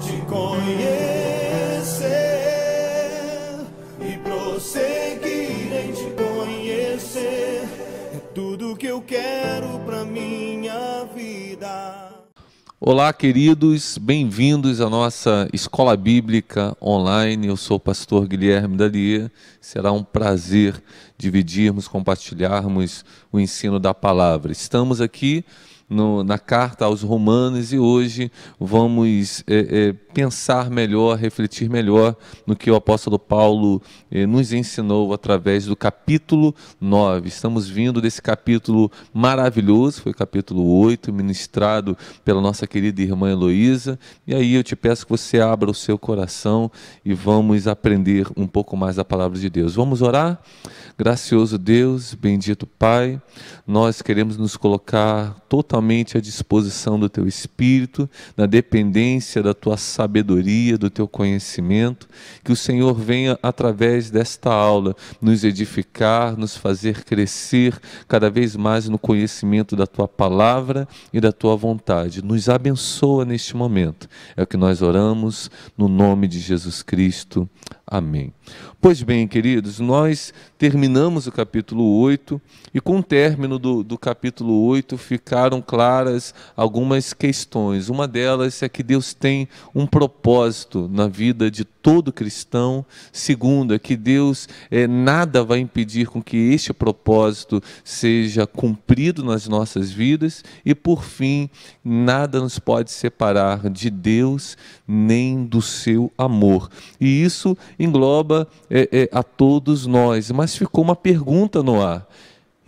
te conhecer e prosseguir em te conhecer. É tudo que eu quero para minha vida. Olá, queridos, bem-vindos à nossa escola bíblica online. Eu sou o pastor Guilherme Dalier. Será um prazer dividirmos, compartilharmos o ensino da palavra. Estamos aqui no, na carta aos Romanos e hoje vamos é, é, pensar melhor, refletir melhor no que o apóstolo Paulo eh, nos ensinou através do capítulo 9. Estamos vindo desse capítulo maravilhoso, foi o capítulo 8, ministrado pela nossa querida irmã Heloísa. E aí eu te peço que você abra o seu coração e vamos aprender um pouco mais da palavra de Deus. Vamos orar? Gracioso Deus, bendito Pai, nós queremos nos colocar totalmente à disposição do Teu Espírito, na dependência da Tua sabedoria, do teu conhecimento, que o Senhor venha através desta aula nos edificar, nos fazer crescer cada vez mais no conhecimento da tua palavra e da tua vontade. Nos abençoa neste momento. É o que nós oramos no nome de Jesus Cristo. Amém. Pois bem, queridos, nós terminamos o capítulo 8 e, com o término do, do capítulo 8, ficaram claras algumas questões. Uma delas é que Deus tem um propósito na vida de todo cristão. Segundo, é que Deus é, nada vai impedir com que este propósito seja cumprido nas nossas vidas. E por fim, nada nos pode separar de Deus nem do seu amor. E isso engloba é, é, a todos nós. Mas ficou uma pergunta no ar.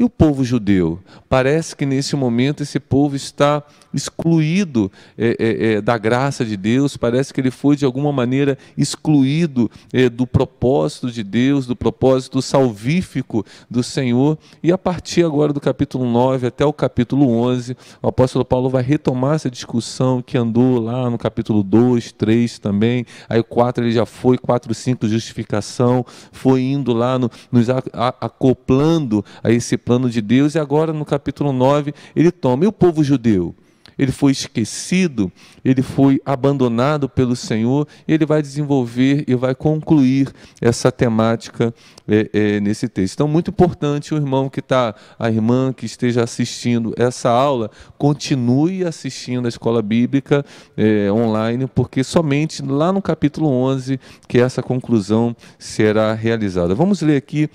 E o povo judeu? Parece que nesse momento esse povo está excluído é, é, é, da graça de Deus, parece que ele foi de alguma maneira excluído é, do propósito de Deus, do propósito salvífico do Senhor. E a partir agora do capítulo 9 até o capítulo 11, o apóstolo Paulo vai retomar essa discussão que andou lá no capítulo 2, 3 também, aí o 4 ele já foi, 4, 5, justificação, foi indo lá no, nos acoplando a esse plano plano de Deus, e agora no capítulo 9 ele toma. E o povo judeu? Ele foi esquecido, ele foi abandonado pelo Senhor, e ele vai desenvolver e vai concluir essa temática é, é, nesse texto. Então, muito importante o irmão que está, a irmã que esteja assistindo essa aula, continue assistindo a escola bíblica é, online, porque somente lá no capítulo 11 que essa conclusão será realizada. Vamos ler aqui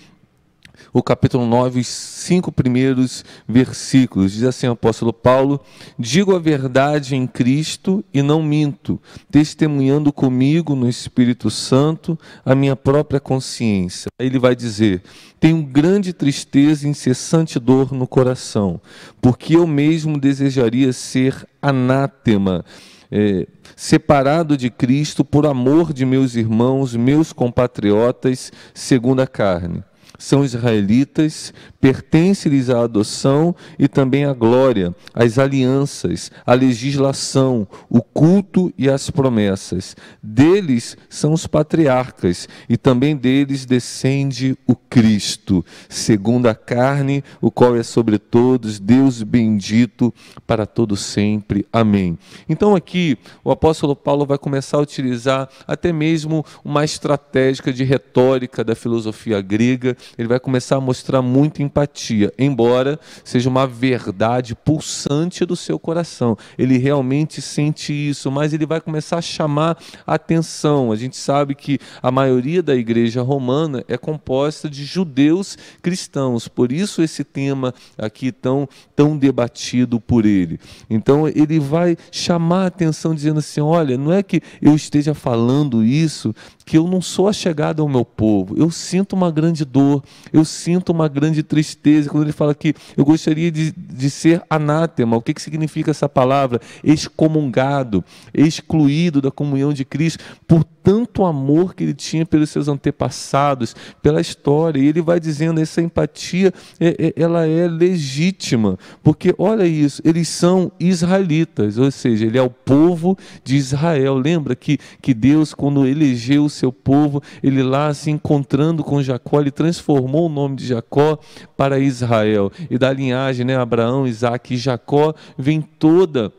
o capítulo 9, os cinco primeiros versículos. Diz assim o apóstolo Paulo: Digo a verdade em Cristo e não minto, testemunhando comigo no Espírito Santo a minha própria consciência. Ele vai dizer: Tenho grande tristeza e incessante dor no coração, porque eu mesmo desejaria ser anátema. É, separado de Cristo por amor de meus irmãos, meus compatriotas, segundo a carne, são israelitas, pertence-lhes a adoção e também a glória, as alianças, a legislação, o culto e as promessas. Deles são os patriarcas e também deles descende o Cristo, segundo a carne, o qual é sobre todos, Deus bendito para todo sempre. Amém. Então aqui o apóstolo Paulo vai começar a utilizar até mesmo uma estratégia de retórica da filosofia grega ele vai começar a mostrar muita empatia, embora seja uma verdade pulsante do seu coração. Ele realmente sente isso, mas ele vai começar a chamar atenção. A gente sabe que a maioria da igreja romana é composta de judeus cristãos, por isso esse tema aqui tão, tão debatido por ele. Então ele vai chamar a atenção dizendo assim: olha, não é que eu esteja falando isso, que eu não sou a chegada ao meu povo, eu sinto uma grande dor Senhor. Eu sinto uma grande tristeza quando ele fala que eu gostaria de, de ser anátema. O que, que significa essa palavra? Excomungado, excluído da comunhão de Cristo por tanto amor que ele tinha pelos seus antepassados, pela história. E ele vai dizendo essa empatia, é, é, ela é legítima, porque olha isso, eles são israelitas, ou seja, ele é o povo de Israel. Lembra que, que Deus, quando elegeu o seu povo, ele lá se encontrando com Jacó, ele transformou transformou o nome de Jacó para Israel. E da linhagem, né, Abraão, Isaac e Jacó, vem toda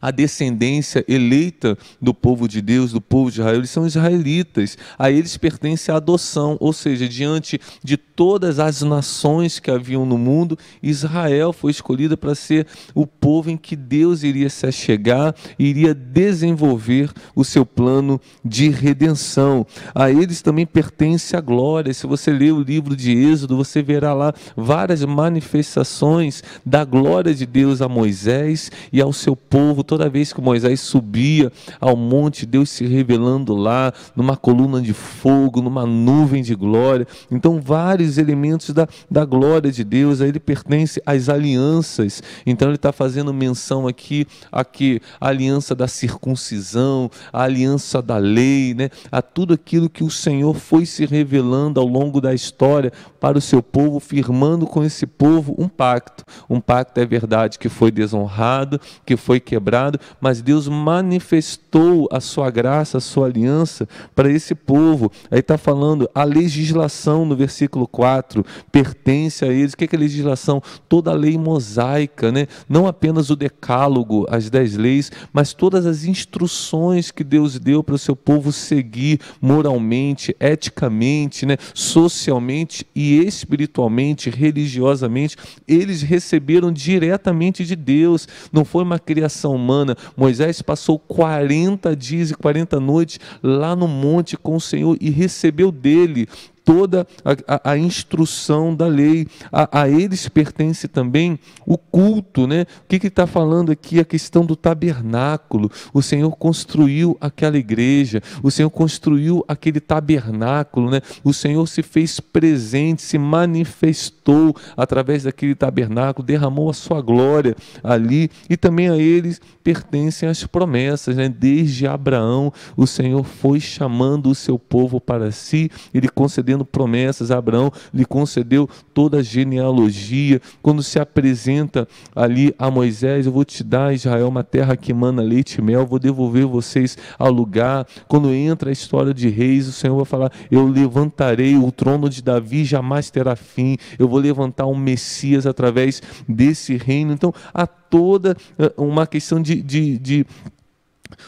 a descendência eleita do povo de Deus, do povo de Israel, eles são israelitas. A eles pertence a adoção, ou seja, diante de todas as nações que haviam no mundo, Israel foi escolhida para ser o povo em que Deus iria se achegar e iria desenvolver o seu plano de redenção. A eles também pertence a glória. Se você ler o livro de Êxodo, você verá lá várias manifestações da glória de Deus a Moisés e ao seu povo povo, toda vez que Moisés subia ao monte, Deus se revelando lá, numa coluna de fogo, numa nuvem de glória. Então, vários elementos da, da glória de Deus, ele pertence às alianças. Então, ele está fazendo menção aqui a que? A aliança da circuncisão, a aliança da lei, né? a tudo aquilo que o Senhor foi se revelando ao longo da história para o seu povo, firmando com esse povo um pacto. Um pacto é verdade que foi desonrado, que foi quebrado quebrado, mas Deus manifestou a sua graça, a sua aliança para esse povo. Aí está falando a legislação no versículo 4 pertence a eles. O que é, que é legislação? Toda a lei mosaica, né? não apenas o decálogo, as dez leis, mas todas as instruções que Deus deu para o seu povo seguir moralmente, eticamente, né? socialmente e espiritualmente, religiosamente, eles receberam diretamente de Deus. Não foi uma criação condição humana. Moisés passou 40 dias e 40 noites lá no monte com o Senhor e recebeu dele toda a, a, a instrução da lei. A, a, eles pertence também o culto. Né? O que está falando aqui? A questão do tabernáculo. O Senhor construiu aquela igreja, o Senhor construiu aquele tabernáculo, né? o Senhor se fez presente, se manifestou através daquele tabernáculo, derramou a sua glória ali, e também a eles pertencem as promessas. Né? Desde Abraão, o Senhor foi chamando o seu povo para si, ele concedendo fazendo promessas. Abraão lhe concedeu toda a genealogia. Quando se apresenta ali a Moisés, eu vou te dar, Israel, uma terra que emana leite e mel, vou devolver vocês ao lugar. Quando entra a história de reis, o Senhor vai falar: Eu levantarei o trono de Davi, jamais terá fim. Eu vou levantar um Messias através desse reino. Então, há toda eh, uma questão de, de, de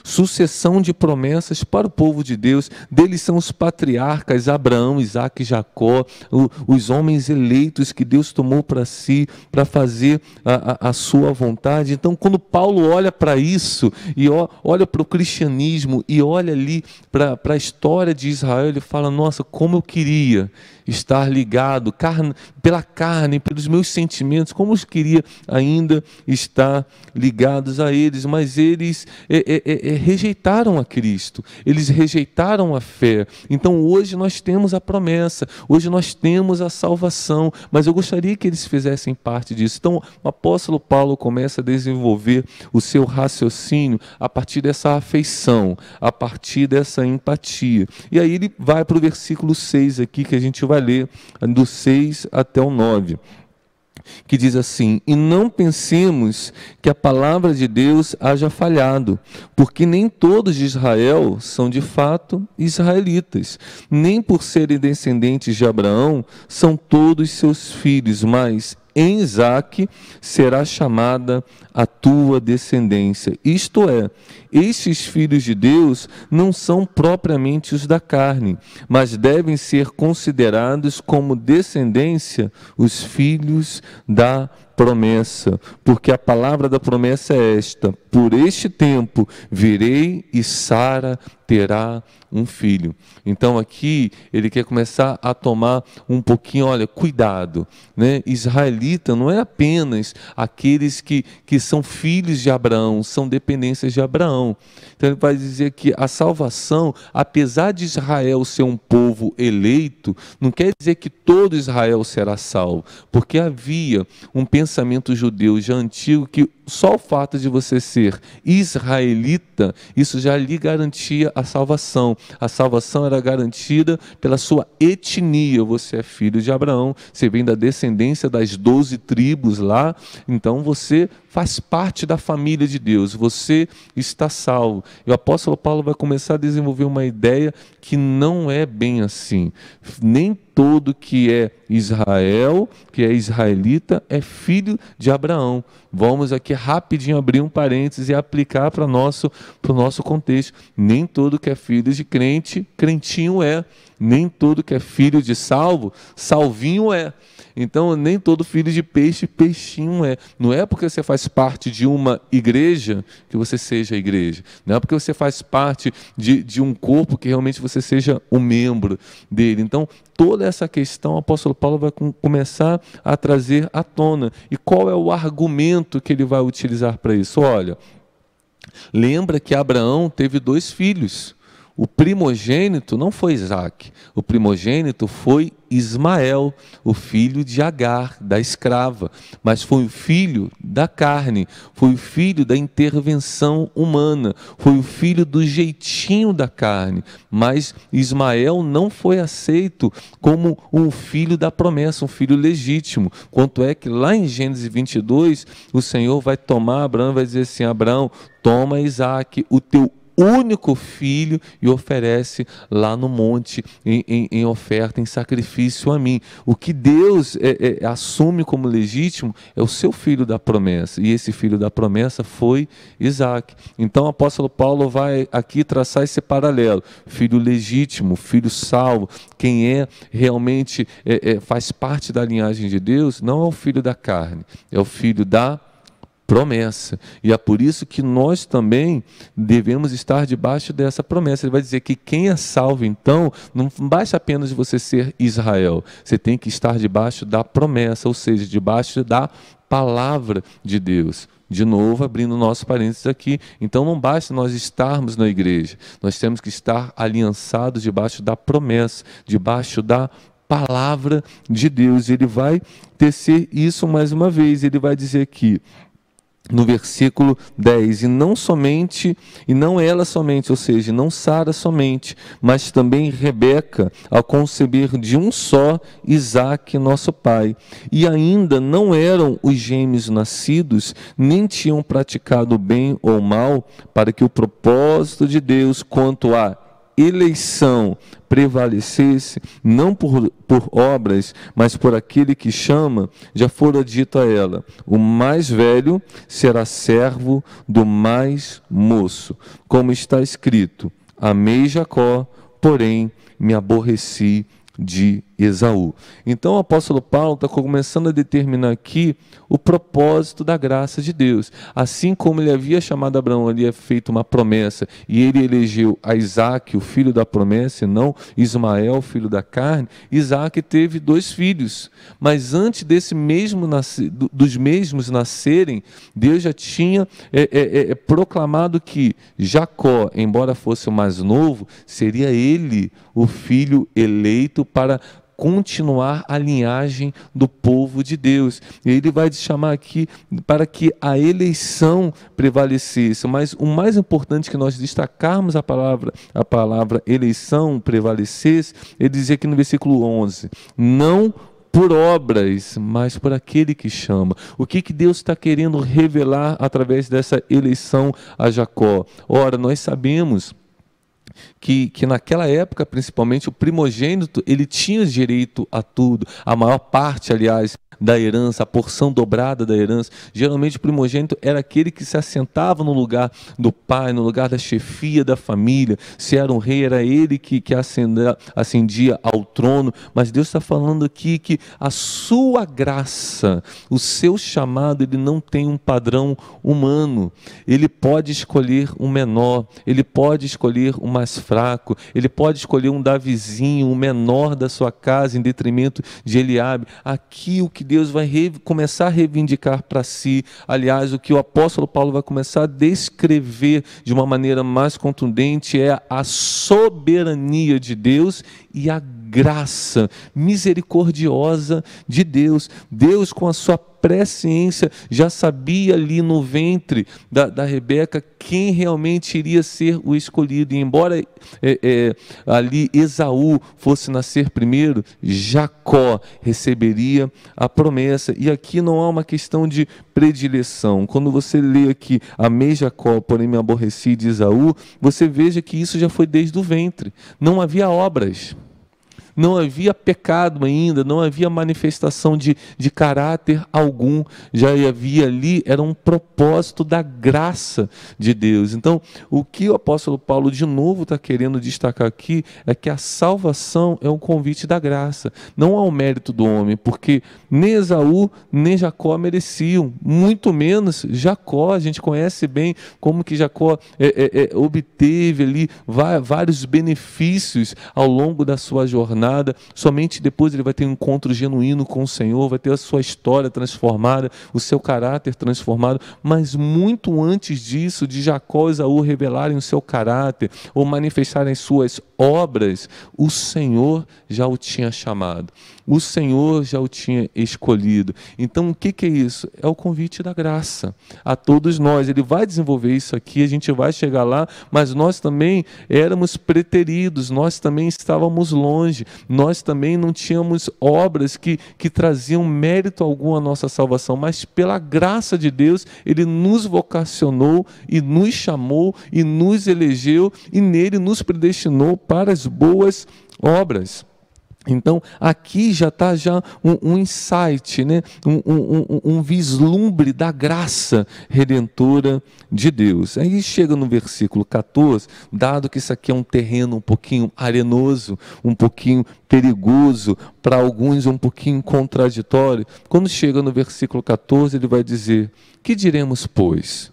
sucessão de promessas para o povo de Deus. Deles são os patriarcas Abraão, Isaac e Jacó, os homens eleitos que Deus tomou para si, para fazer a, a, a, sua vontade. Então, quando Paulo olha para isso e olha para o cristianismo e olha ali para a história de Israel, ele fala: Nossa, como eu queria estar ligado carne, pela carne, pelos meus sentimentos, como eu queria ainda estar ligados a eles, mas eles é, é, é, é, rejeitaram a Cristo, eles rejeitaram a fé. Então hoje nós temos a promessa, hoje nós temos a salvação, mas eu gostaria que eles fizessem parte disso. Então o apóstolo Paulo começa a desenvolver o seu raciocínio a partir dessa afeição, a partir dessa empatia. E aí ele vai para o versículo 6 aqui que a gente vai ler do 6 até o 9 que diz assim: E não pensemos que a palavra de Deus haja falhado, porque nem todos de Israel são de fato israelitas, nem por serem descendentes de Abraão são todos seus filhos, mas em Isaac será chamada a tua descendência. Isto é, estes filhos de Deus não são propriamente os da carne, mas devem ser considerados como descendência os filhos da promessa, porque a palavra da promessa é esta: por este tempo virei e Sara terá um filho. Então aqui ele quer começar a tomar um pouquinho, olha, cuidado, né? Israelita não é apenas aqueles que que são filhos de Abraão, são dependências de Abraão. Então ele vai dizer que a salvação, apesar de Israel ser um povo eleito, não quer dizer que todo Israel será salvo, porque havia um pensamento judeu já antigo que só o fato de você ser israelita, isso já lhe garantia a salvação. A salvação era garantida pela sua etnia. Você é filho de Abraão, você vem da descendência das doze tribos lá, então você faz faz parte da família de Deus, você está salvo. E o apóstolo Paulo vai começar a desenvolver uma ideia que não é bem assim. Nem todo que é Israel, que é israelita, é filho de Abraão. Vamos aqui rapidinho abrir um parênteses e aplicar para o nosso, nosso contexto. Nem todo que é filho de crente, crentinho é. Nem todo que é filho de salvo, salvinho é. Então, nem todo filho de peixe, peixinho é. Não é porque você faz parte de uma igreja que você seja igreja. Não é porque você faz parte de, de um corpo que realmente você seja um membro dele. Então, toda essa questão o apóstolo Paulo vai começar a trazer à tona. E qual é o argumento que ele vai utilizar para isso? Olha, lembra que Abraão teve dois filhos. O primogênito não foi Isaac, o primogênito foi Ismael, o filho de Agar, da escrava, mas foi o filho da carne, foi o filho da intervenção humana, foi o filho do jeitinho da carne. Mas Ismael não foi aceito como um filho da promessa, um filho legítimo. Quanto é que lá em Gênesis 22, o Senhor vai tomar Abraão e vai dizer assim: Abraão, toma Isaac, o teu único filho e oferece lá no monte em, em, em oferta, em sacrifício a mim. O que Deus é, é, assume como legítimo é o seu filho da promessa. E esse filho da promessa foi Isaac. Então o apóstolo Paulo vai aqui traçar esse paralelo: filho legítimo, filho salvo, quem é realmente é, é faz parte da linhagem de Deus, não é o filho da carne, é o filho da promessa. E é por isso que nós também devemos estar debaixo dessa promessa. Ele vai dizer que quem é salvo, então, não basta apenas você ser Israel. Você tem que estar debaixo da promessa, ou seja, debaixo da palavra de Deus. De novo, abrindo nosso parênteses aqui. Então, não basta nós estarmos na igreja, nós temos que estar aliançados debaixo da promessa, debaixo da palavra de Deus. Ele vai tecer isso mais uma vez. Ele vai dizer que no versículo 10, e não somente, e não ela somente, ou seja, não Sara somente, mas também Rebeca, ao conceber de um só Isaac, nosso pai. E ainda não eram os gêmeos nascidos, nem tinham praticado bem ou mal, para que o propósito de Deus quanto a eleição prevalecesse, não por, por obras, mas por aquele que chama, já fora dito a ela: o mais velho será servo do mais moço, como está escrito: Amei Jacó, porém me aborreci de Esaú. Então o apóstolo Paulo está começando a determinar aqui o propósito da graça de Deus. Assim como ele havia chamado Abraão, havia feito uma promessa, e ele elegeu a Isaac, o filho da promessa, e não Ismael, filho da carne, Isaac teve dois filhos. Mas antes desse mesmo dos mesmos nascerem, Deus já tinha é, é, é, é, proclamado que Jacó, embora fosse o mais novo, seria ele o filho eleito para continuar a linhagem do povo de Deus. E ele vai te chamar aqui para que a eleição prevalecesse. Mas o mais importante que nós destacarmos a palavra, a palavra eleição prevalecesse, ele dizia aqui no versículo 11: Não por obras, mas por aquele que chama. O que, que Deus está querendo revelar através dessa eleição a Jacó? Ora, nós sabemos que, que naquela época, principalmente, o primogênito ele tinha direito a tudo, a maior parte, aliás da herança, a porção dobrada da herança. Geralmente o primogênito era aquele que se assentava no lugar do pai, no lugar da chefia da família. Se era um rei, era ele que, que ascendia, acendia ao trono. Mas Deus está falando aqui que a sua graça, o seu chamado, ele não tem um padrão humano. Ele pode escolher um menor, ele pode escolher o um mais fraco, ele pode escolher um Davizinho, o um menor da sua casa, em detrimento de Eliabe. Aqui o que Deus vai começar a reivindicar para si, aliás, o que o apóstolo Paulo vai começar a descrever de uma maneira mais contundente é a soberania de Deus e a graça misericordiosa de Deus. Deus, com a sua presciência, já sabia ali no ventre da, da Rebeca quem realmente iria ser o escolhido. E embora é, é, ali Esaú fosse nascer primeiro, Jacó receberia a promessa. E aqui não há uma questão de predileção. Quando você lê aqui, amei Jacó, porém me aborreci de Esaú, você veja que isso já foi desde o ventre. Não havia obras não havia pecado ainda, não havia manifestação de, de caráter algum, já havia ali, era um propósito da graça de Deus. Então, o que o apóstolo Paulo de novo está querendo destacar aqui é que a salvação é um convite da graça, não ao mérito do homem, porque nem Esaú nem Jacó mereciam, muito menos Jacó, a gente conhece bem como que Jacó é, é, é, obteve ali vários benefícios ao longo da sua jornada mudada. Somente depois ele vai ter um encontro genuíno com o Senhor, vai ter a sua história transformada, o seu caráter transformado. Mas muito antes disso, de Jacó e Isaú revelarem o seu caráter ou manifestarem suas obras, o Senhor já o tinha chamado, o Senhor já o tinha escolhido. Então, o que, que é isso? É o convite da graça a todos nós. Ele vai desenvolver isso aqui, a gente vai chegar lá, mas nós também éramos preteridos, nós também estávamos longe, nós também não tínhamos obras que, que traziam mérito algum à nossa salvação, mas pela graça de Deus, Ele nos vocacionou e nos chamou e nos elegeu e nele nos predestinou para as boas obras. Então, aqui já está já um, um, insight, né? Um, um, um, vislumbre da graça redentora de Deus. Aí chega no versículo 14, dado que isso aqui é um terreno um pouquinho arenoso, um pouquinho perigoso, para alguns um pouquinho contraditório, quando chega no versículo 14, ele vai dizer: Que diremos, pois?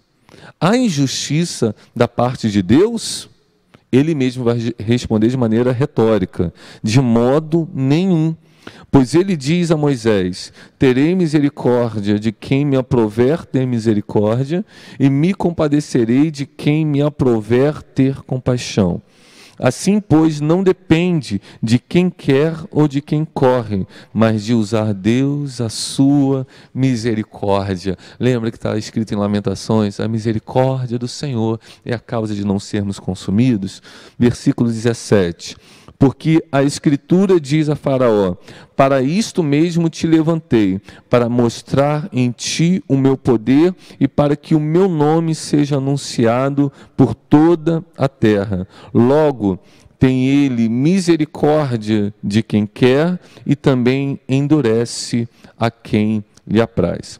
Há injustiça da parte de Deus? ele mesmo vai responder de maneira retórica, de modo nenhum. Pois ele diz a Moisés: Terei misericórdia de quem me aprover ter misericórdia, e me compadecerei de quem me aprover ter compaixão. Assim, pois, não depende de quem quer ou de quem corre, mas de usar Deus a sua misericórdia. Lembra que está escrito em Lamentações: a misericórdia do Senhor é a causa de não sermos consumidos? Versículo 17. Porque a Escritura diz a Faraó: Para isto mesmo te levantei, para mostrar em ti o meu poder e para que o meu nome seja anunciado por toda a terra. Logo, tem ele misericórdia de quem quer e também endurece a quem lhe apraz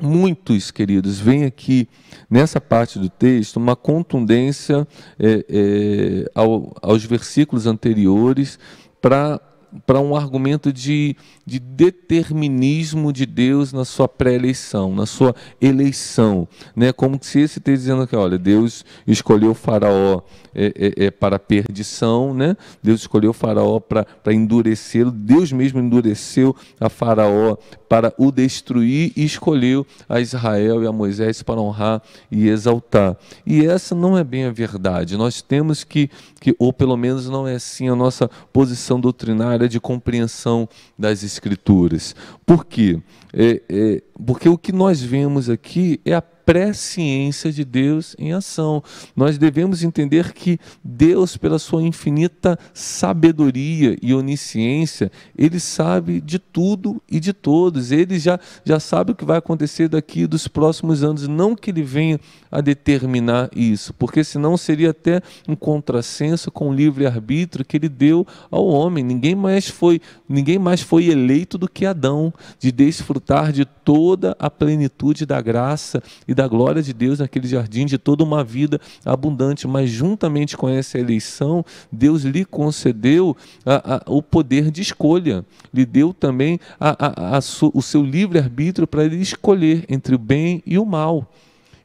muitos, queridos, vem aqui nessa parte do texto uma contundência é, é, ao, aos versículos anteriores para para um argumento de, de determinismo de Deus na sua pré-eleição, na sua eleição. Né? Como se esse esteja dizendo que, olha, Deus escolheu o faraó é, é, é, para perdição, né? Deus escolheu o faraó para, para endurecê-lo, Deus mesmo endureceu a faraó para o destruir e escolheu a Israel e a Moisés para honrar e exaltar. E essa não é bem a verdade. Nós temos que, que ou pelo menos não é assim a nossa posição doutrinária área de compreensão das Escrituras. Por quê? É, é, porque o que nós vemos aqui é a presciência de Deus em ação. Nós devemos entender que Deus, pela sua infinita sabedoria e onisciência, ele sabe de tudo e de todos. Ele já, já sabe o que vai acontecer daqui dos próximos anos, não que ele venha a determinar isso, porque senão seria até um contrassenso com o livre arbítrio que ele deu ao homem. Ninguém mais foi, ninguém mais foi eleito do que Adão de desfrutar de toda a plenitude da graça e da glória de Deus naquele jardim de toda uma vida abundante, mas juntamente com essa eleição, Deus lhe concedeu a, a, o poder de escolha, lhe deu também a, o seu livre-arbítrio para ele escolher entre o bem e o mal.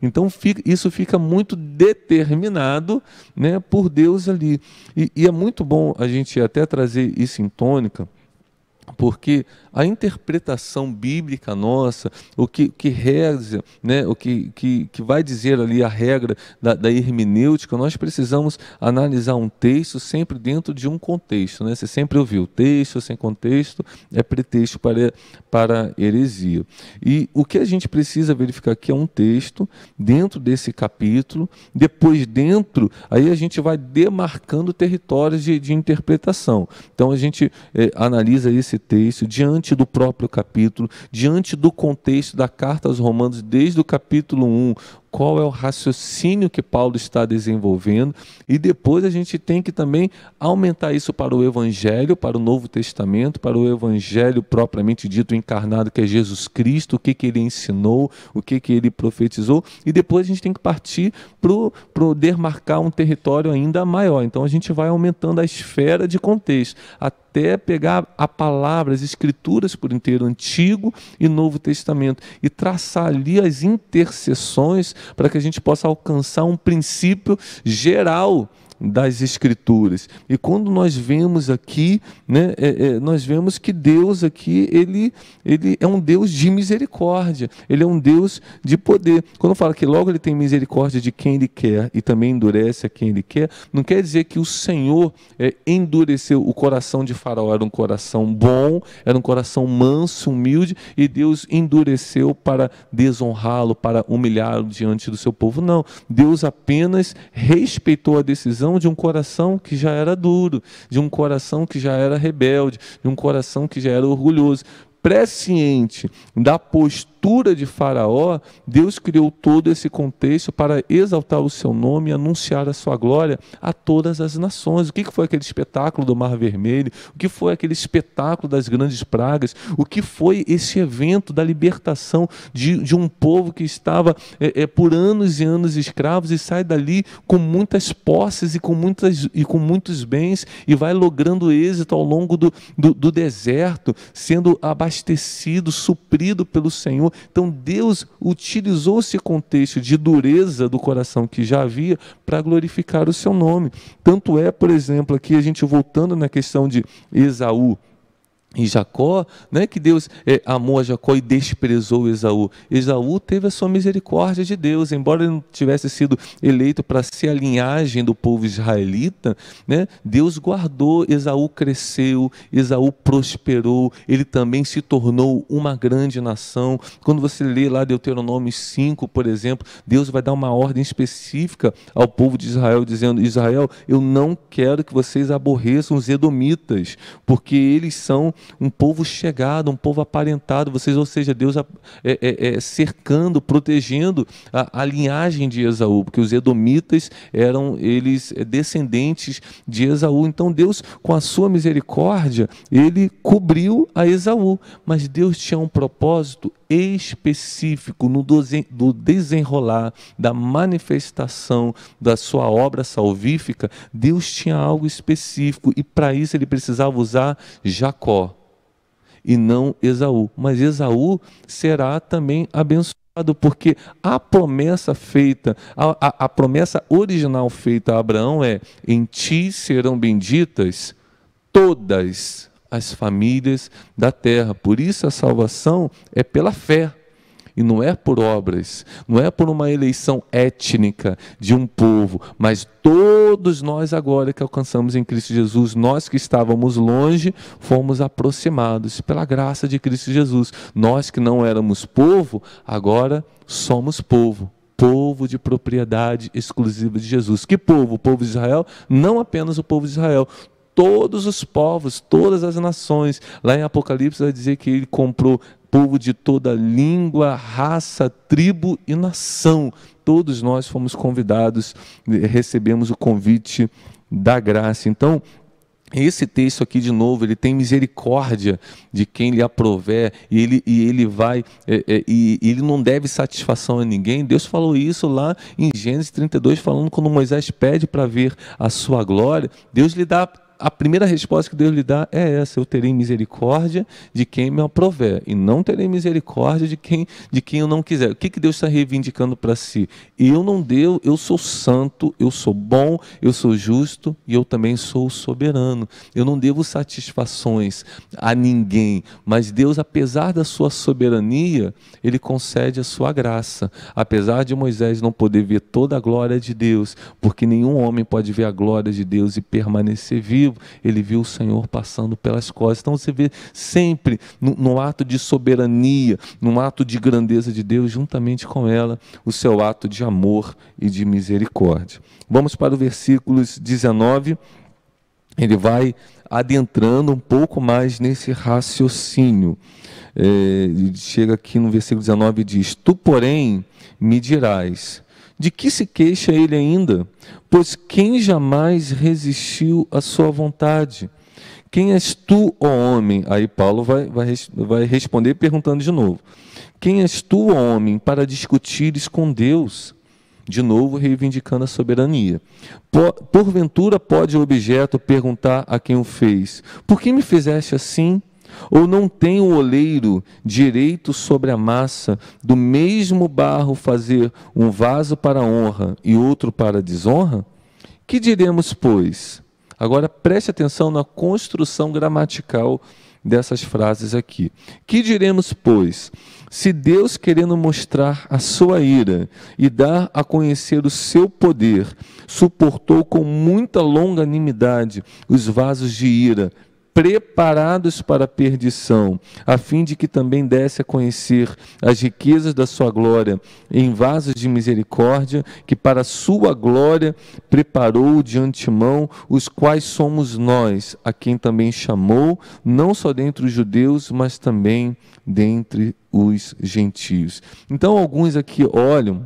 Então fica, isso fica muito determinado né, por Deus ali. E, e é muito bom a gente até trazer isso em tônica porque a interpretação bíblica nossa, o que, o que reza, né, o que, que, que vai dizer ali a regra da, da, hermenêutica, nós precisamos analisar um texto sempre dentro de um contexto. Né? Você sempre ouviu, texto sem contexto é pretexto para, para heresia. E o que a gente precisa verificar aqui é um texto dentro desse capítulo, depois dentro, aí a gente vai demarcando territórios de, de interpretação. Então a gente eh, analisa esse texto, diante do próprio capítulo, diante do contexto da carta aos Romanos, desde o capítulo 1, qual é o raciocínio que Paulo está desenvolvendo e depois a gente tem que também aumentar isso para o evangelho, para o Novo Testamento, para o evangelho propriamente dito encarnado que é Jesus Cristo, o que que ele ensinou, o que que ele profetizou e depois a gente tem que partir para poder marcar um território ainda maior. Então a gente vai aumentando a esfera de contexto até pegar a palavra, as escrituras por inteiro, Antigo e Novo Testamento, e traçar ali as interseções para que a gente possa alcançar um princípio geral das Escrituras. E quando nós vemos aqui, né, é, é, nós vemos que Deus aqui, ele, ele é um Deus de misericórdia, ele é um Deus de poder. Quando fala que logo ele tem misericórdia de quem ele quer e também endurece a quem ele quer, não quer dizer que o Senhor é, endureceu o coração de Faraó, era um coração bom, era um coração manso, humilde, e Deus endureceu para desonrá-lo, para humilhá-lo diante do seu povo. Não, Deus apenas respeitou a decisão razão de um coração que já era duro, de um coração que já era rebelde, de um coração que já era orgulhoso. Presciente da postura de Faraó, Deus criou todo esse contexto para exaltar o seu nome e anunciar a sua glória a todas as nações. O que foi aquele espetáculo do Mar Vermelho? O que foi aquele espetáculo das grandes pragas? O que foi esse evento da libertação de, de um povo que estava é, é, por anos e anos escravos e sai dali com muitas posses e com, muitas, e com muitos bens e vai logrando êxito ao longo do, do, do deserto, sendo abastecido, suprido pelo Senhor? amor. Então Deus utilizou esse contexto de dureza do coração que já havia para glorificar o seu nome. Tanto é, por exemplo, aqui a gente voltando na questão de Esaú e Jacó, não é que Deus é, amou a Jacó e desprezou Esaú. Esaú teve a sua misericórdia de Deus, embora ele não tivesse sido eleito para ser a linhagem do povo israelita, né? Deus guardou, Esaú cresceu, Esaú prosperou, ele também se tornou uma grande nação. Quando você lê lá Deuteronômio 5, por exemplo, Deus vai dar uma ordem específica ao povo de Israel, dizendo: Israel, eu não quero que vocês aborreçam os edomitas, porque eles são um povo chegado, um povo aparentado, vocês, ou seja, Deus é, é, é, cercando, protegendo a, a, linhagem de Esaú, porque os edomitas eram eles é, descendentes de Esaú. Então Deus, com a sua misericórdia, ele cobriu a Esaú, mas Deus tinha um propósito específico no do desenrolar da manifestação da sua obra salvífica, Deus tinha algo específico e para isso ele precisava usar Jacó e não Esaú. Mas Esaú será também abençoado, porque a promessa feita, a, a, a promessa original feita a Abraão é: em ti serão benditas todas as famílias da terra. Por isso a salvação é pela fé. E não é por obras, não é por uma eleição étnica de um povo, mas todos nós agora que alcançamos em Cristo Jesus, nós que estávamos longe, fomos aproximados pela graça de Cristo Jesus. Nós que não éramos povo, agora somos povo povo de propriedade exclusiva de Jesus. Que povo? O povo de Israel? Não apenas o povo de Israel, todos os povos, todas as nações. Lá em Apocalipse vai dizer que ele comprou povo de toda língua, raça, tribo e nação. Todos nós fomos convidados, eh, recebemos o convite da graça. Então, esse texto aqui, de novo, ele tem misericórdia de quem lhe aprover e ele, e ele vai, é, é, e ele não deve satisfação a ninguém. Deus falou isso lá em Gênesis 32, falando quando Moisés pede para ver a sua glória, Deus lhe dá a primeira resposta que Deus lhe dá é essa: eu terei misericórdia de quem me aprover e não terei misericórdia de quem de quem eu não quiser. O que, que Deus está reivindicando para si? Eu não deu, eu sou santo, eu sou bom, eu sou justo e eu também sou soberano. Eu não devo satisfações a ninguém, mas Deus, apesar da sua soberania, ele concede a sua graça. Apesar de Moisés não poder ver toda a glória de Deus, porque nenhum homem pode ver a glória de Deus e permanecer vivo vivo, ele viu o Senhor passando pelas costas. Então você vê sempre no, no ato de soberania, no ato de grandeza de Deus, juntamente com ela, o seu ato de amor e de misericórdia. Vamos para o versículos 19. Ele vai adentrando um pouco mais nesse raciocínio. É, chega aqui no versículo 19 e diz: Tu, porém, me dirás de que se queixa ele ainda? Pois quem jamais resistiu à sua vontade? Quem és tu, ó homem? Aí Paulo vai, vai, vai responder perguntando de novo. Quem és tu, ó homem, para discutires com Deus? De novo, reivindicando a soberania. Por, porventura, pode o objeto perguntar a quem o fez: Por que me fizeste assim? Ou não tem o oleiro direito sobre a massa do mesmo barro fazer um vaso para honra e outro para desonra? Que diremos, pois? Agora preste atenção na construção gramatical dessas frases aqui. Que diremos, pois? Se Deus, querendo mostrar a sua ira e dar a conhecer o seu poder, suportou com muita longanimidade os vasos de ira preparados para a perdição, a fim de que também desse a conhecer as riquezas da sua glória em vasos de misericórdia, que para sua glória preparou de antemão, os quais somos nós, a quem também chamou, não só dentre os judeus, mas também dentre os gentios. Então alguns aqui olham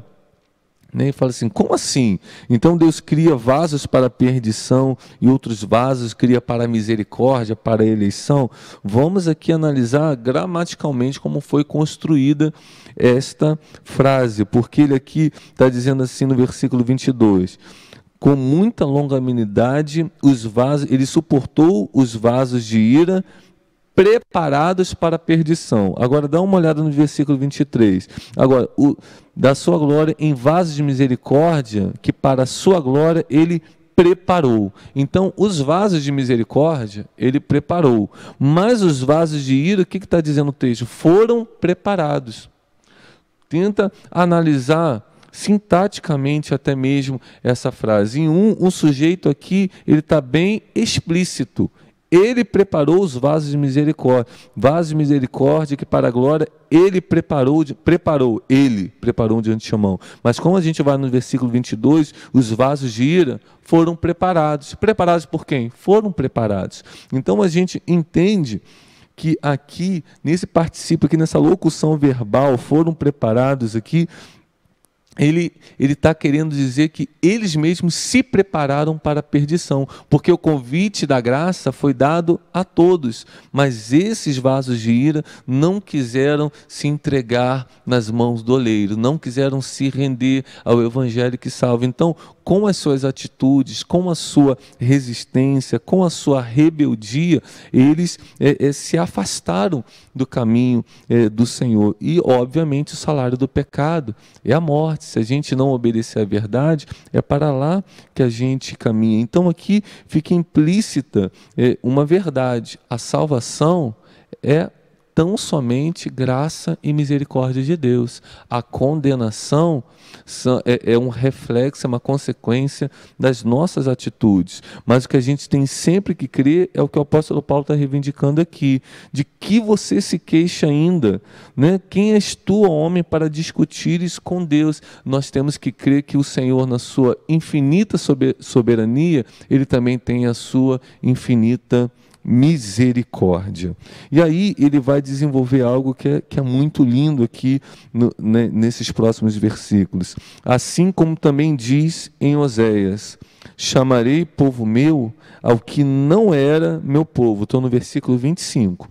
né? E fala assim: como assim? Então Deus cria vasos para a perdição e outros vasos cria para a misericórdia, para a eleição. Vamos aqui analisar gramaticalmente como foi construída esta frase, porque ele aqui está dizendo assim no versículo 22 com muita longanimidade os vasos, ele suportou os vasos de ira preparados para a perdição. Agora dá uma olhada no versículo 23. Agora, o, da sua glória em vasos de misericórdia, que para a sua glória ele preparou. Então, os vasos de misericórdia, ele preparou. Mas os vasos de ira, o que está dizendo o texto? Foram preparados. Tenta analisar sintaticamente até mesmo essa frase. Em um, um sujeito aqui, ele está bem explícito ele preparou os vasos de misericórdia, vasos de misericórdia que para a glória ele preparou, preparou, ele preparou de antemão. Mas como a gente vai no versículo 22, os vasos de ira foram preparados. Preparados por quem? Foram preparados. Então a gente entende que aqui, nesse participo, aqui nessa locução verbal, foram preparados aqui, ele está querendo dizer que eles mesmos se prepararam para a perdição, porque o convite da graça foi dado a todos, mas esses vasos de ira não quiseram se entregar nas mãos do oleiro, não quiseram se render ao evangelho que salva. Então, com as suas atitudes, com a sua resistência, com a sua rebeldia, eles é, é, se afastaram do caminho é, do Senhor. E, obviamente, o salário do pecado é a morte se a gente não obedecer à verdade, é para lá que a gente caminha. Então aqui fica implícita é, uma verdade: a salvação é tão somente graça e misericórdia de Deus. A condenação é, é um reflexo, é uma consequência das nossas atitudes. Mas o que a gente tem sempre que crer é o que o apóstolo Paulo está reivindicando aqui: de que você se queixa ainda? Né? Quem és tu, homem, para discutires com Deus? Nós temos que crer que o Senhor, na sua infinita soberania, ele também tem a sua infinita misericórdia. E aí ele vai desenvolver algo que é, que é muito lindo aqui no, né, nesses próximos versículos. Assim como também diz em Oséias: Chamarei povo meu ao que não era meu povo. Estou no versículo 25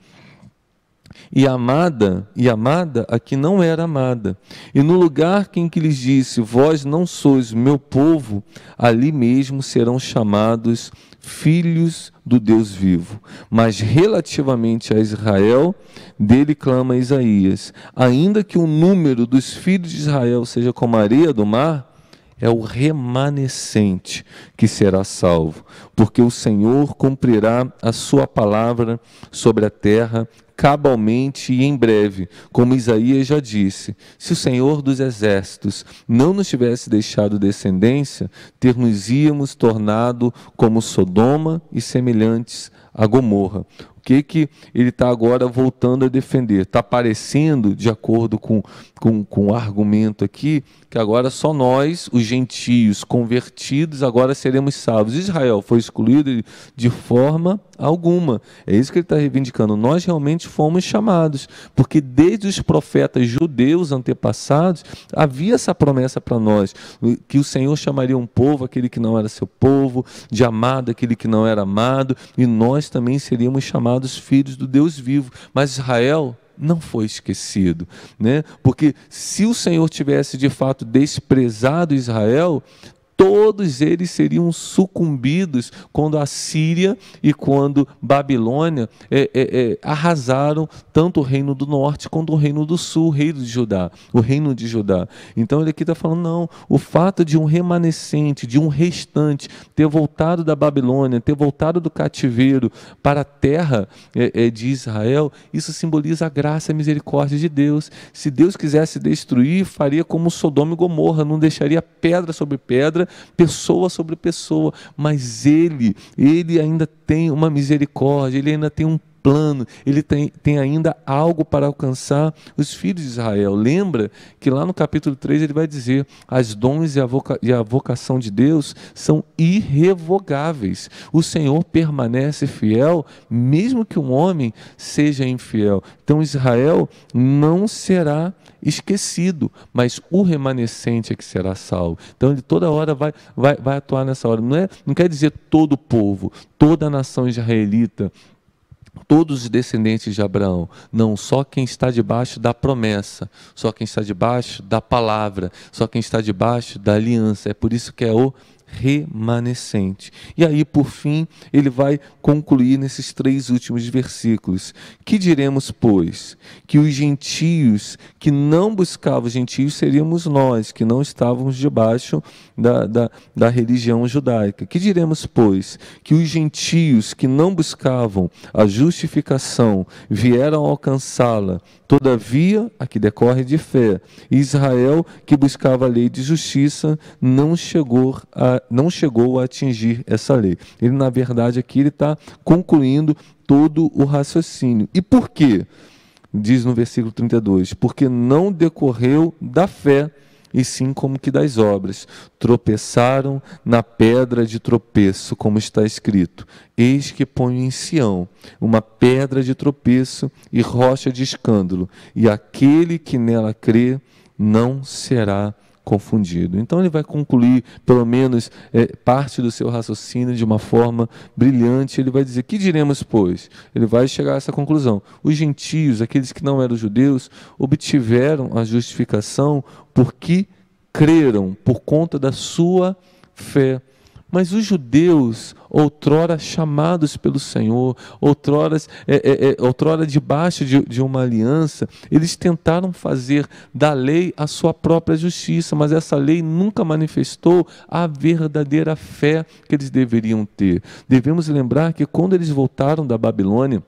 e amada, e amada a que não era amada. E no lugar em que lhes disse, vós não sois meu povo, ali mesmo serão chamados filhos do Deus vivo. Mas relativamente a Israel, dele clama Isaías: ainda que o número dos filhos de Israel seja como a areia do mar, é o remanescente que será salvo, porque o Senhor cumprirá a sua palavra sobre a terra cabalmente e em breve, como Isaías já disse: se o Senhor dos Exércitos não nos tivesse deixado descendência, teríamos nos íamos tornado como Sodoma e semelhantes a Gomorra que, que ele está agora voltando a defender? Está parecendo, de acordo com, com, com o argumento aqui, que agora só nós, os gentios convertidos, agora seremos salvos. Israel foi excluído de forma alguma. É isso que ele está reivindicando. Nós realmente fomos chamados, porque desde os profetas judeus antepassados havia essa promessa para nós, que o Senhor chamaria um povo, aquele que não era seu povo, de amado, aquele que não era amado, e nós também seríamos chamados chamados filhos do Deus vivo. Mas Israel não foi esquecido, né? Porque se o Senhor tivesse de fato desprezado Israel, todos eles seriam sucumbidos quando a Síria e quando Babilônia é, é, é, arrasaram tanto o reino do norte quanto o reino do sul, o reino de Judá, o reino de Judá. Então ele aqui está falando não, o fato de um remanescente, de um restante ter voltado da Babilônia, ter voltado do cativeiro para a terra é, é, de Israel, isso simboliza a graça e a misericórdia de Deus. Se Deus quisesse destruir, faria como Sodoma e Gomorra, não deixaria pedra sobre pedra pessoa sobre pessoa, mas ele, ele ainda tem uma misericórdia, ele ainda tem um plano, ele tem, tem ainda algo para alcançar os filhos de Israel. Lembra que lá no capítulo 3 ele vai dizer: as dons e a, voca, e a vocação de Deus são irrevogáveis. O Senhor permanece fiel, mesmo que um homem seja infiel. Então Israel não será esquecido, mas o remanescente é que será salvo. Então ele toda hora vai, vai, vai atuar nessa hora. Não, é, não quer dizer todo o povo, toda a nação israelita todos os descendentes de Abraão, não só quem está debaixo da promessa, só quem está debaixo da palavra, só quem está debaixo da aliança. É por isso que é o remanescente. E aí, por fim, ele vai concluir nesses três últimos versículos. Que diremos, pois? Que os gentios que não buscavam gentios seríamos nós, que não estávamos debaixo da, da, da religião judaica. Que diremos, pois? Que os gentios que não buscavam a justificação vieram alcançá-la Todavia, aqui decorre de fé, Israel, que buscava a lei de justiça, não chegou a, não chegou a atingir essa lei. Ele, na verdade, aqui ele está concluindo todo o raciocínio. E por quê? Diz no versículo 32: porque não decorreu da fé e sim como que das obras. Tropeçaram na pedra de tropeço, como está escrito. Eis que ponho em Sião uma pedra de tropeço e rocha de escândalo, e aquele que nela crê não será confundido. Então ele vai concluir, pelo menos, é, parte do seu raciocínio de uma forma brilhante. Ele vai dizer: que diremos, pois? Ele vai chegar a essa conclusão. Os gentios, aqueles que não eram judeus, obtiveram a justificação porque creram, por conta da sua fé. Mas os judeus outrora chamados pelo Senhor, outrora, é, é, é, outrora debaixo de, de uma aliança, eles tentaram fazer da lei a sua própria justiça, mas essa lei nunca manifestou a verdadeira fé que eles deveriam ter. Devemos lembrar que quando eles voltaram da Babilônia,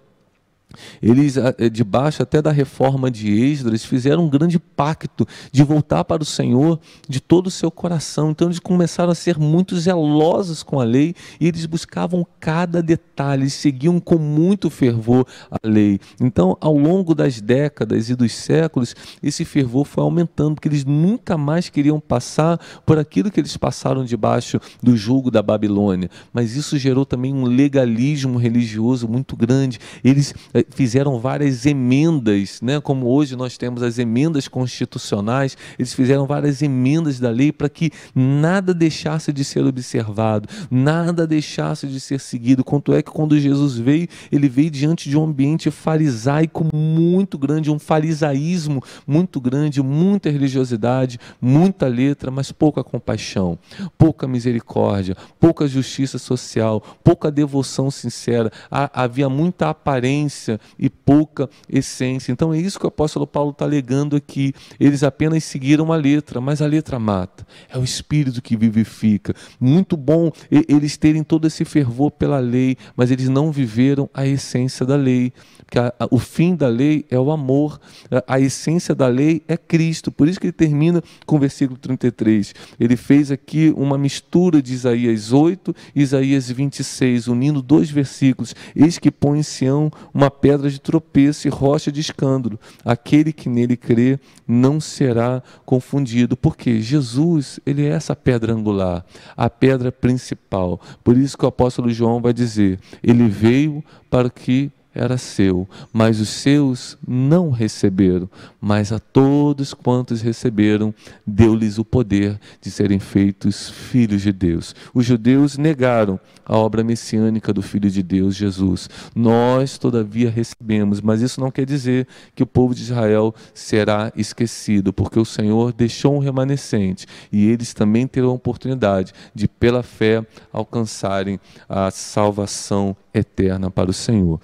eles, eh, debaixo até da reforma de Esdras, fizeram um grande pacto de voltar para o Senhor de todo o seu coração. Então, eles começaram a ser muito zelosos com a lei e eles buscavam cada detalhe, seguiam com muito fervor a lei. Então, ao longo das décadas e dos séculos, esse fervor foi aumentando, porque eles nunca mais queriam passar por aquilo que eles passaram debaixo do jugo da Babilônia. Mas isso gerou também um legalismo religioso muito grande. Eles eh, fizeram várias emendas, né? como hoje nós temos as emendas constitucionais, eles fizeram várias emendas da lei para que nada deixasse de ser observado, nada deixasse de ser seguido. Quanto é que quando Jesus veio, ele veio diante de um ambiente farisaico muito grande, um farisaísmo muito grande, muita religiosidade, muita letra, mas pouca compaixão, pouca misericórdia, pouca justiça social, pouca devoção sincera. Havia muita aparência essência e pouca essência. Então é isso que o apóstolo Paulo está alegando aqui. Eles apenas seguiram a letra, mas a letra mata. É o espírito que vivifica. Muito bom eles terem todo esse fervor pela lei, mas eles não viveram a essência da lei. Porque a, a, o fim da lei é o amor, a, a essência da lei é Cristo. Por isso que ele termina com o versículo 33. Ele fez aqui uma mistura de Isaías 8 e Isaías 26, unindo dois versículos. Eis que põe em Sião uma pedra de tropeço e rocha de escândalo. Aquele que nele crê não será confundido, porque Jesus, ele é essa pedra angular, a pedra principal. Por isso que o apóstolo João vai dizer: ele veio para que era seu, mas os seus não receberam, mas a todos quantos receberam, deu-lhes o poder de serem feitos filhos de Deus. Os judeus negaram a obra messiânica do Filho de Deus, Jesus. Nós, todavia, recebemos, mas isso não quer dizer que o povo de Israel será esquecido, porque o Senhor deixou um remanescente e eles também terão a oportunidade de, pela fé, alcançarem a salvação eterna para o Senhor.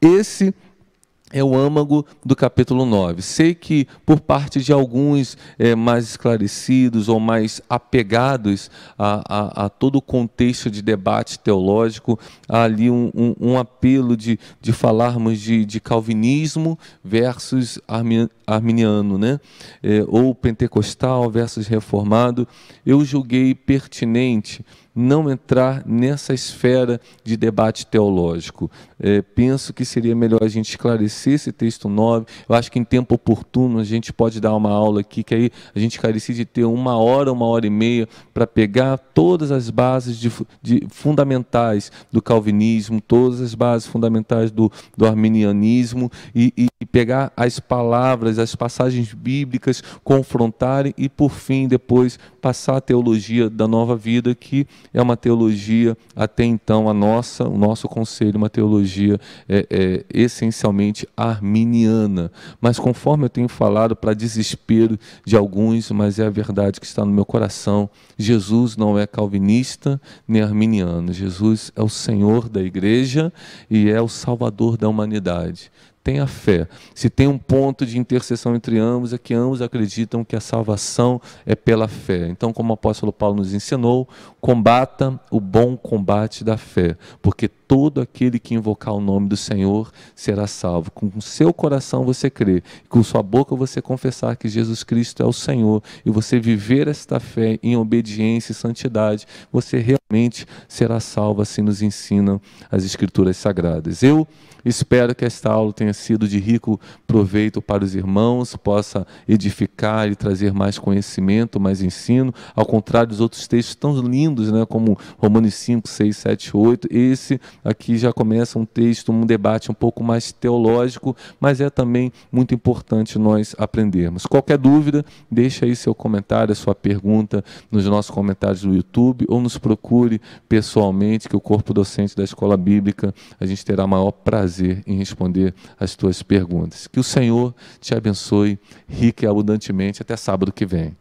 Esse é o âmago do capítulo 9. Sei que, por parte de alguns é, mais esclarecidos ou mais apegados a, a, a, todo o contexto de debate teológico, há ali um, um, um apelo de, de falarmos de, de calvinismo versus arminiano, né? É, ou pentecostal versus reformado. Eu julguei pertinente não entrar nessa esfera de debate teológico. É, penso que seria melhor a gente esclarecer esse texto 9. Eu acho que em tempo oportuno a gente pode dar uma aula aqui, que aí a gente carecia de ter uma hora, uma hora e meia, para pegar todas as bases de, de, fundamentais do calvinismo, todas as bases fundamentais do, do arminianismo e, e e pegar as palavras, as passagens bíblicas, confrontarem e, por fim, depois passar a teologia da nova vida, que é uma teologia, até então, a nossa, o nosso conselho, uma teologia é, é, essencialmente arminiana. Mas, conforme eu tenho falado, para desespero de alguns, mas é a verdade que está no meu coração, Jesus não é calvinista nem arminiano. Jesus é o Senhor da igreja e é o Salvador da humanidade tenha fé. Se tem um ponto de interseção entre ambos, é que ambos acreditam que a salvação é pela fé. Então, como o apóstolo Paulo nos ensinou, combata o bom combate da fé, porque todo aquele que invocar o nome do Senhor será salvo. Com o seu coração você crê, com sua boca você confessar que Jesus Cristo é o Senhor e você viver esta fé em obediência e santidade, você realmente será salvo, assim nos ensinam as Escrituras Sagradas. Eu espero que esta aula tenha sido de rico proveito para os irmãos, possa edificar e trazer mais conhecimento, mais ensino, ao contrário dos outros textos tão lindos, né, como Romanos 5, 6, 7, 8, esse aqui já começa um texto, um debate um pouco mais teológico, mas é também muito importante nós aprendermos. Qualquer dúvida, deixa aí seu comentário, a sua pergunta nos nossos comentários do YouTube ou nos procure pessoalmente, que o corpo docente da Escola Bíblica, a gente terá maior prazer em responder as suas perguntas. Que o Senhor te abençoe rica e abundantemente até sábado que vem.